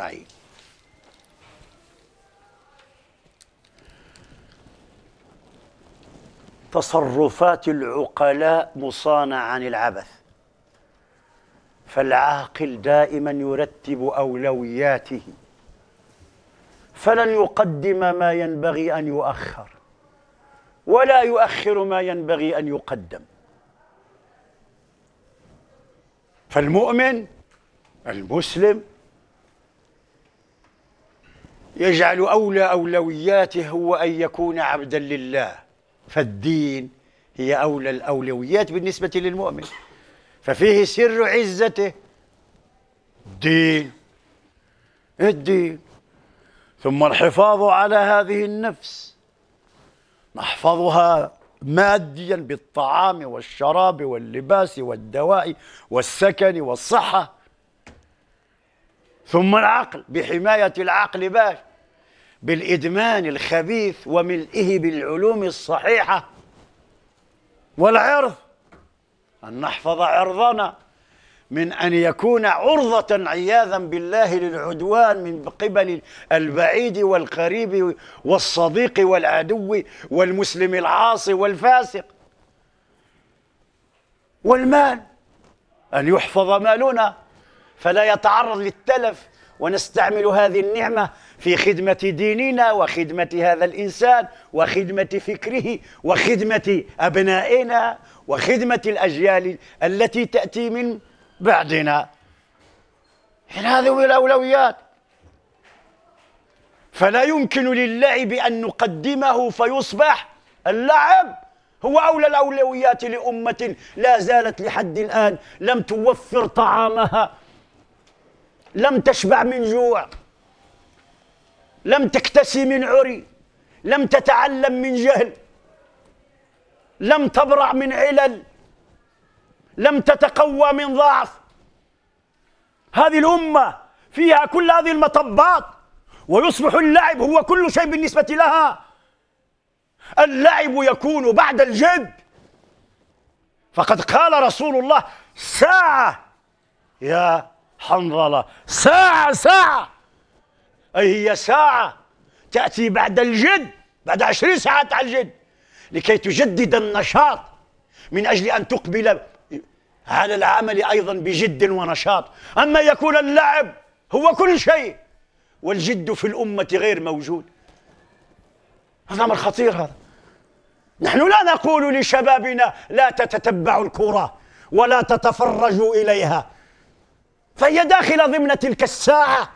معي تصرفات العقلاء مصانعة عن العبث فالعاقل دائما يرتب أولوياته فلن يقدم ما ينبغي أن يؤخر ولا يؤخر ما ينبغي أن يقدم فالمؤمن المسلم يجعل أولى أولوياته هو أن يكون عبدا لله فالدين هي أولى الأولويات بالنسبة للمؤمن ففيه سر عزته الدين الدين ثم الحفاظ على هذه النفس نحفظها ماديا بالطعام والشراب واللباس والدواء والسكن والصحة ثم العقل بحماية العقل باش بالإدمان الخبيث وملئه بالعلوم الصحيحة والعرض أن نحفظ عرضنا من أن يكون عرضة عياذا بالله للعدوان من قبل البعيد والقريب والصديق والعدو والمسلم العاصي والفاسق والمال أن يحفظ مالنا فلا يتعرض للتلف ونستعمل هذه النعمة في خدمة ديننا وخدمة هذا الإنسان وخدمة فكره وخدمة أبنائنا وخدمة الأجيال التي تأتي من بعدنا هذه الأولويات فلا يمكن للعب أن نقدمه فيصبح اللعب هو أولى الأولويات لأمة لا زالت لحد الآن لم توفر طعامها لم تشبع من جوع لم تكتسي من عري لم تتعلم من جهل لم تبرع من علل لم تتقوى من ضعف هذه الأمة فيها كل هذه المطبات ويصبح اللعب هو كل شيء بالنسبة لها اللعب يكون بعد الجد فقد قال رسول الله ساعة يا حنظلة ساعة ساعة أي هي ساعة تأتي بعد الجد بعد عشرين ساعة على الجد لكي تجدد النشاط من أجل أن تقبل على العمل أيضا بجد ونشاط أما يكون اللعب هو كل شيء والجد في الأمة غير موجود هذا أمر خطير هذا نحن لا نقول لشبابنا لا تتتبعوا الكرة ولا تتفرجوا إليها فهي داخلة ضمن تلك الساعة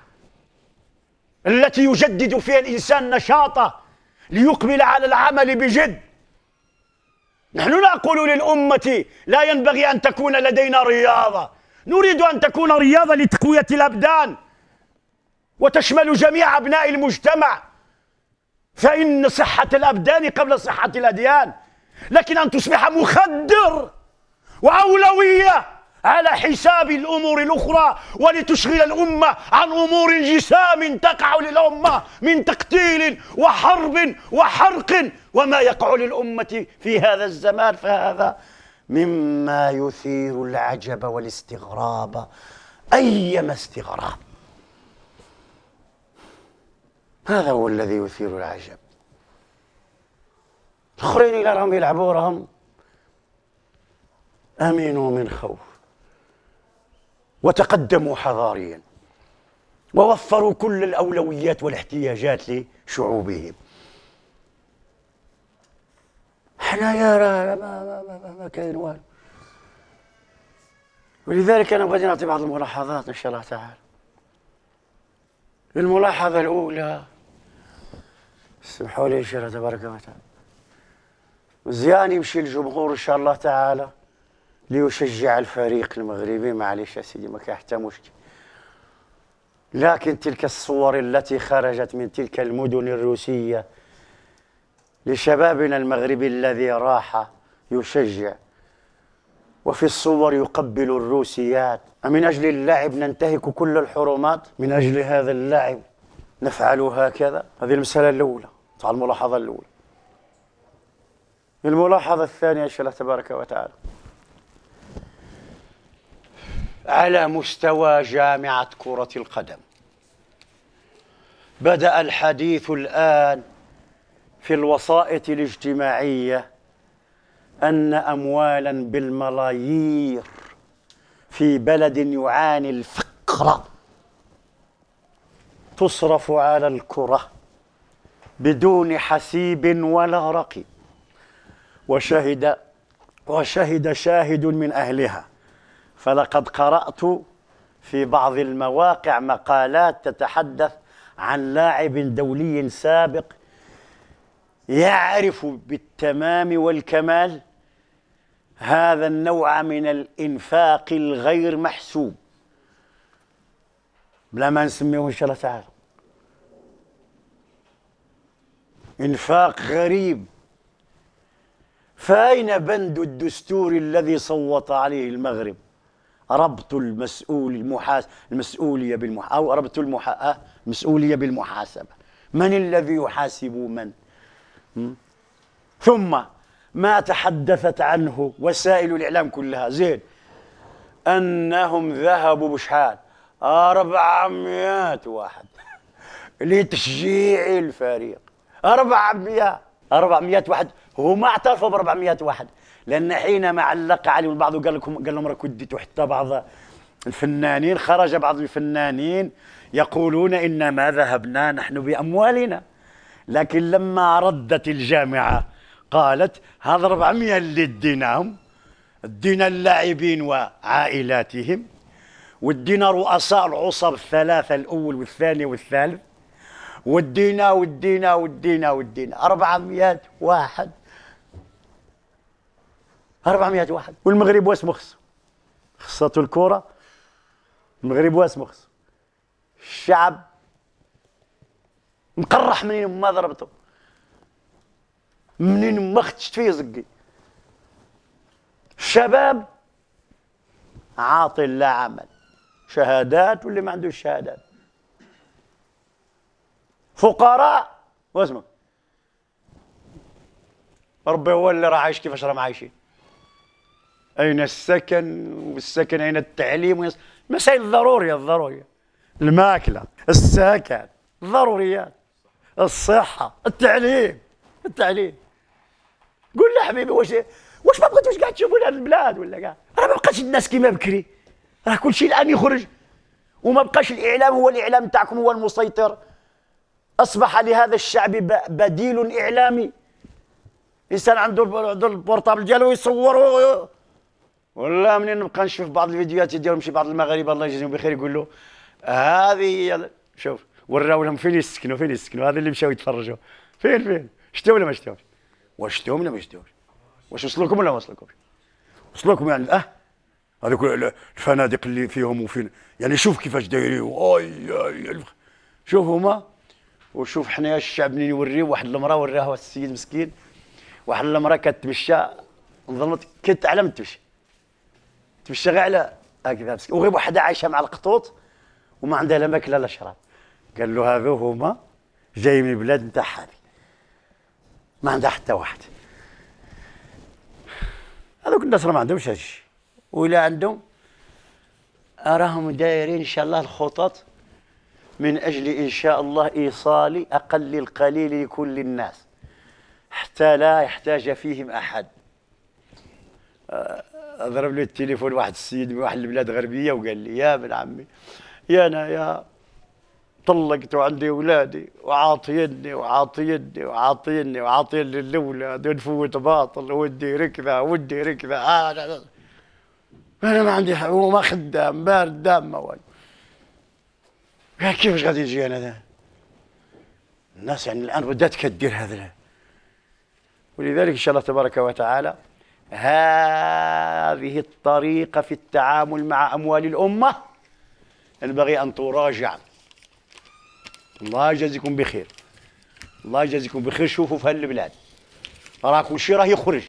التي يجدد فيها الإنسان نشاطه ليقبل على العمل بجد نحن نقول للأمة لا ينبغي أن تكون لدينا رياضة نريد أن تكون رياضة لتقوية الأبدان وتشمل جميع أبناء المجتمع فإن صحة الأبدان قبل صحة الأديان لكن أن تصبح مخدر وأولوية على حساب الأمور الأخرى ولتشغل الأمة عن أمور جسام تقع للأمة من تقتيل وحرب وحرق وما يقع للأمة في هذا الزمان فهذا مما يثير العجب والاستغراب أيما استغراب هذا هو الذي يثير العجب الآخرين إلى راهم يلعبوا راهم امنوا من خوف وتقدموا حضاريا ووفروا كل الأولويات والاحتياجات لشعوبهم احنا يا ما ما ما, ما كاين والو ولذلك انا بغيت نعطي بعض الملاحظات ان شاء الله تعالى الملاحظه الاولى سمحوا لي ان شاء الله تبارك وتعالى مزيان يمشي الجمهور ان شاء الله تعالى ليشجع الفريق المغربي معليش يا سيدي ما كان حتى مشكل لكن تلك الصور التي خرجت من تلك المدن الروسية لشبابنا المغربي الذي راح يشجع وفي الصور يقبل الروسيات أمن أجل اللاعب ننتهك كل الحرمات من أجل هذا اللاعب نفعل هكذا هذه المسألة الأولى تاع الملاحظة الأولى الملاحظة الثانية إن شاء الله تبارك وتعالى على مستوى جامعة كرة القدم بدأ الحديث الآن في الوسائط الاجتماعية أن أموالا بالملايير في بلد يعاني الفقر تصرف على الكرة بدون حسيب ولا رقيب وشهد وشهد شاهد من أهلها فلقد قرأت في بعض المواقع مقالات تتحدث عن لاعب دولي سابق يعرف بالتمام والكمال هذا النوع من الإنفاق الغير محسوب بلا ما نسميه إن شاء الله تعالى إنفاق غريب فأين بند الدستور الذي صوت عليه المغرب ربط المسؤول المحاس المسؤولية بالمح أو ربط المحا المسؤولية بالمحاسبة من الذي يحاسب من ثم ما تحدثت عنه وسائل الإعلام كلها زين أنهم ذهبوا بشحال أربعمائة واحد لتشجيع الفريق أربعمائة أربعمائة واحد ما اعترفوا بأربعمائة واحد لان حينما علق عليهم البعض وقال لكم قال لهم راك وديتوا حتى بعض الفنانين خرج بعض الفنانين يقولون انما ذهبنا نحن باموالنا لكن لما ردت الجامعه قالت هذا 400 اللي اديناهم ادينا اللاعبين وعائلاتهم ودينا رؤساء العصب الثلاثه الاول والثاني والثالث ودينا ودينا ودينا ودينا 400 واحد 400 واحد والمغرب واش مخصو خصته الكره المغرب واش مخصو الشعب مقرح منين ما ضربته منين ما خدشت فيه زقي الشباب عاطل لا عمل شهادات واللي ما عندوش شهادات فقراء واسمك ربي هو اللي راه عايش كيفاش راه عايشين أين السكن والسكن أين التعليم مسائل الضروريه الضرورية الماكلة السكن الضروريات الصحة التعليم التعليم قول له حبيبي واش واش ما بغيتوش كاع تشوفوا لهاد البلاد ولا كاع راه ما بقاش الناس كيما بكري راه كل شيء الان يخرج وما بقاش الاعلام هو الاعلام تاعكم هو المسيطر اصبح لهذا الشعب بديل اعلامي انسان عنده عنده البورتابل ديالو يصور ولا منين نبقى نشوف بعض الفيديوهات ديالهم شي بعض المغاربه الله يجزيهم بخير يقول له هذه شوف وراو لهم فين يسكنوا فين يسكنوا هذا اللي مشاو يتفرجوا فين فين شتوا ولا ما شتوش واش شتوا ولا ما شتوش واش وصلوكم ولا ما وصلوكمش وصلوكم يعني اه هذوك الفنادق اللي فيهم وفين يعني شوف كيفاش دايرين اي شوف هما وشوف حنايا الشعب منين يوريه واحد المراه وراها السيد مسكين واحد المراه كتمشى ظلمت كتعلم تمشي غير على هكذا مسكين وغير وحده عايشه مع القطوط وما عندها لا ماكله لا شراب قال له هذو هما جاي من البلاد نتاع هذه ما عندها حتى واحد هذوك الناس راه ما عندهمش هذا الشيء ولا عندهم راهم دايرين ان شاء الله الخطط من اجل ان شاء الله ايصال اقل القليل لكل الناس حتى لا يحتاج فيهم احد آه، ضرب لي التليفون واحد السيد من واحد البلاد غربيه وقال لي يا ابن عمي يا انا يا طلقت وعندي اولادي وعاطيني وعاطيني وعاطيني وعاطيني للاولاد ونفوت باطل ودي ركبه ودي ركبه آه انا ما عندي حق وما خدام بارد دام ما والو كيفاش غادي يجي انا ده؟ الناس يعني الان بدات كدير هذا ولذلك ان شاء الله تبارك وتعالى هذه الطريقة في التعامل مع أموال الأمة ينبغي أن تراجع الله يجازيكم بخير الله يجازيكم بخير شوفوا في هالبلاد راكم شي راه يخرج